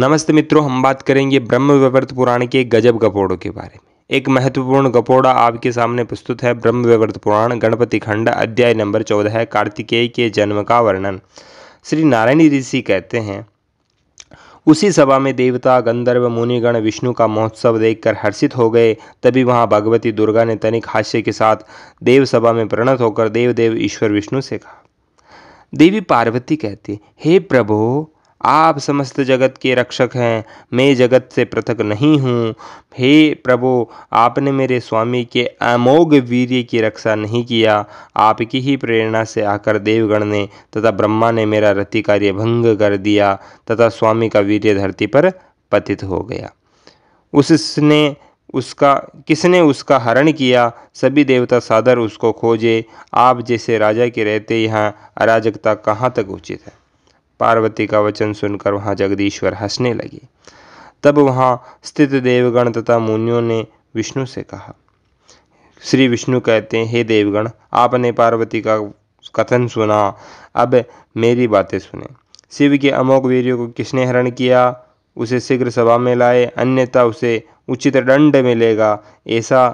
नमस्ते मित्रों हम बात करेंगे ब्रह्म विवर्त पुराण के गजब गपोड़ों के बारे में एक महत्वपूर्ण गपोड़ा आपके सामने प्रस्तुत है ब्रह्म विवर्त पुराण गणपति खंड अध्याय नंबर चौदह कार्तिकेय के जन्म का वर्णन श्री नारायणी ऋषि कहते हैं उसी सभा में देवता गंधर्व मुनिगण विष्णु का महोत्सव देखकर हर्षित हो गए तभी वहां भगवती दुर्गा ने तनिक हास्य के साथ देव सभा में प्रणत होकर देवदेव ईश्वर विष्णु से कहा देवी पार्वती कहती हे प्रभो आप समस्त जगत के रक्षक हैं मैं जगत से पृथक नहीं हूँ हे प्रभु आपने मेरे स्वामी के अमोघ वीर्य की रक्षा नहीं किया आपकी ही प्रेरणा से आकर देवगण ने तथा ब्रह्मा ने मेरा रति कार्य भंग कर दिया तथा स्वामी का वीर्य धरती पर पतित हो गया उसने उसका किसने उसका हरण किया सभी देवता सादर उसको खोजे आप जैसे राजा के रहते यहाँ अराजकता कहाँ तक उचित है पार्वती का वचन सुनकर वहाँ जगदीश्वर हंसने लगे तब वहाँ स्थित देवगण तथा मुनियों ने विष्णु से कहा श्री विष्णु कहते हैं हे देवगण आपने पार्वती का कथन सुना अब मेरी बातें सुने शिव के अमोक वीरियों को किसने हरण किया उसे शीघ्र सभा में लाए अन्यथा उसे उचित दंड मिलेगा ऐसा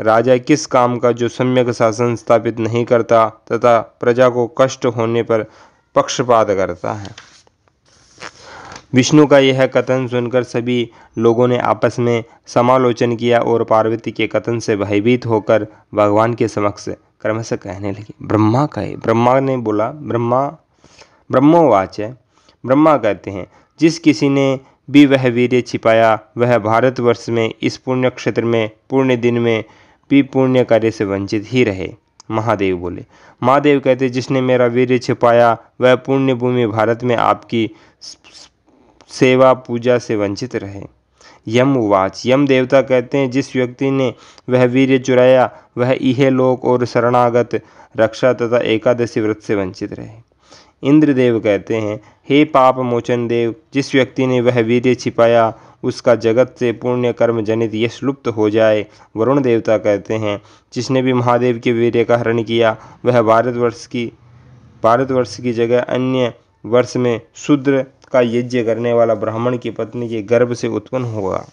राजा किस काम का जो सम्यक शासन स्थापित नहीं करता तथा प्रजा को कष्ट होने पर पक्षपात करता है विष्णु का यह कथन सुनकर सभी लोगों ने आपस में समालोचन किया और पार्वती के कथन से भयभीत होकर भगवान के समक्ष क्रमशः कहने लगे ब्रह्मा कहे ब्रह्मा ने बोला ब्रह्मा ब्रह्मोवाच है ब्रह्मा कहते हैं जिस किसी ने भी वह वीर्य छिपाया वह भारतवर्ष में इस पुण्य क्षेत्र में पुण्य दिन में भी पुण्य कार्य से वंचित ही रहे महादेव बोले महादेव कहते जिसने मेरा वीर छिपाया वह पुण्य भूमि भारत में आपकी सेवा पूजा से वंचित रहे यम उवाच यम देवता कहते हैं जिस व्यक्ति ने वह वीर्य चुराया वह इहे लोक और शरणागत रक्षा तथा एकादशी व्रत से वंचित रहे इंद्रदेव कहते हैं हे पाप मोचन देव जिस व्यक्ति ने वह वीर्य छिपाया उसका जगत से पुण्य कर्म जनित यश लुप्त हो जाए वरुण देवता कहते हैं जिसने भी महादेव के वीर्य का हरण किया वह भारतवर्ष की भारतवर्ष की जगह अन्य वर्ष में शूद्र का यज्ञ करने वाला ब्राह्मण की पत्नी के गर्भ से उत्पन्न होगा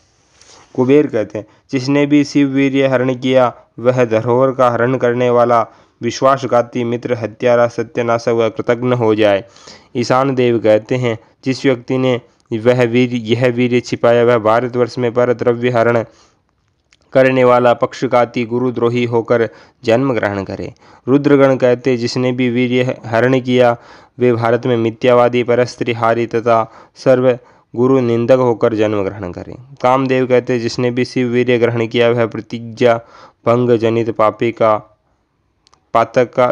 कुबेर कहते हैं जिसने भी शिव वीर्य हरण किया वह धरोहर का हरण करने वाला विश्वासघाती मित्र हत्यारा सत्यनाशक व कृतघ्न हो जाए ईशान देव कहते हैं जिस व्यक्ति ने वह वीर यह वीर छिपाया वह भारतवर्ष में पर द्रव्य हरण करने वाला पक्षकाती गुरुद्रोही होकर जन्म ग्रहण करे रुद्रगण कहते जिसने भी वीर हरण किया वे भारत में मिथ्यावादी स्त्रीहारी तथा सर्व गुरु निंदक होकर जन्म ग्रहण करें कामदेव कहते जिसने भी शिव वीर्य ग्रहण किया वह प्रतिज्ञा भंग जनित पापी का पातक का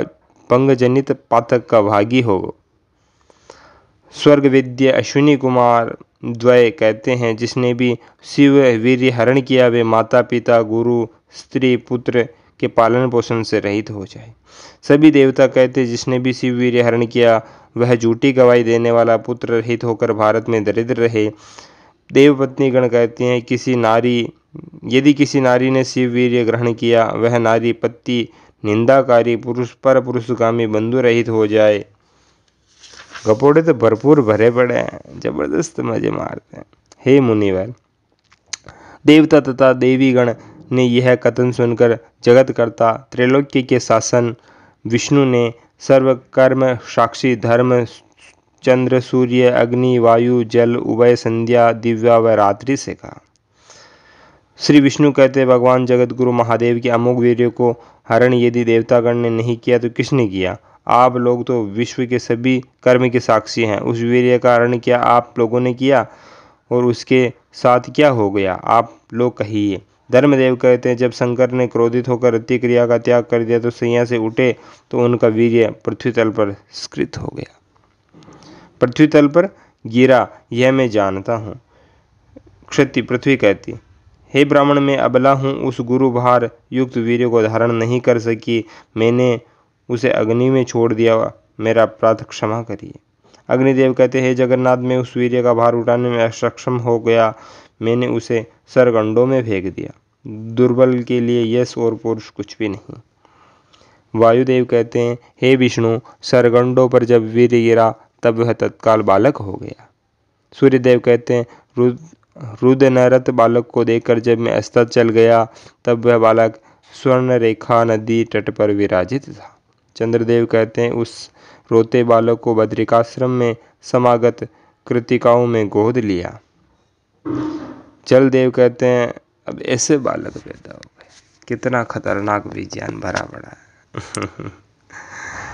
भंग जनित पातक का भागी हो स्वर्ग विद्य अश्विनी कुमार द्वय कहते हैं जिसने भी शिव वीर हरण किया वे माता पिता गुरु स्त्री पुत्र के पालन पोषण से रहित हो जाए सभी देवता कहते जिसने भी शिव वीर हरण किया वह झूठी गवाही देने वाला पुत्र रहित होकर भारत में दरिद्र रहे देवपत्नी गण कहते हैं किसी नारी यदि किसी नारी ने शिव वीर्य ग्रहण किया वह नारी पति निंदाकारी पुरुष पर पुरुषगामी बंधु रहित हो जाए कपोड़े तो भरपूर भरे पड़े हैं जबरदस्त मजे मारते हैं हे मुनिवर देवता तथा देवीगण ने यह कथन सुनकर जगतकर्ता त्रैलोक्य के शासन विष्णु ने सर्व कर्म साक्षी धर्म चंद्र सूर्य अग्नि वायु जल उभय संध्या दिव्या व रात्रि से कहा श्री विष्णु कहते भगवान जगत गुरु महादेव के अमोघ वीर्य को हरण यदि देवतागण ने नहीं किया तो किसने किया आप लोग तो विश्व के सभी कर्म के साक्षी हैं उस वीर्य का कारण क्या आप लोगों ने किया और उसके साथ क्या हो गया आप लोग कहिए धर्मदेव कहते हैं जब शंकर ने क्रोधित होकर रति क्रिया का त्याग कर दिया तो सैया से उठे तो उनका वीर्य पृथ्वी तल पर स्कृत हो गया पृथ्वी तल पर गिरा यह मैं जानता हूँ क्षति पृथ्वी कहती हे ब्राह्मण मैं अबला हूँ उस गुरु भार युक्त वीर्य को धारण नहीं कर सकी मैंने उसे अग्नि में छोड़ दिया मेरा अपराध क्षमा करिए अग्निदेव कहते हे जगन्नाथ मैं उस वीर्य का भार उठाने में असक्षम हो गया मैंने उसे सरगंडों में फेंक दिया दुर्बल के लिए यश और पुरुष कुछ भी नहीं वायुदेव कहते हैं हे विष्णु सरगंडों पर जब वीर गिरा तब वह तत्काल बालक हो गया सूर्यदेव कहते हैं रुद रुद नरत बालक को देखकर जब मैं अस्त चल गया तब वह बालक स्वर्ण रेखा नदी तट पर विराजित था चंद्रदेव कहते हैं उस रोते बालक को बद्रिकाश्रम में समागत कृतिकाओं में गोद लिया जलदेव कहते हैं अब ऐसे बालक पैदा हो तो गए कितना खतरनाक विज्ञान भरा पड़ा है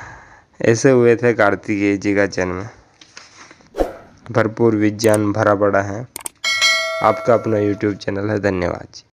ऐसे हुए थे कार्तिकेय जी का जन्म भरपूर विज्ञान भरा पड़ा है आपका अपना यूट्यूब चैनल है धन्यवाद जी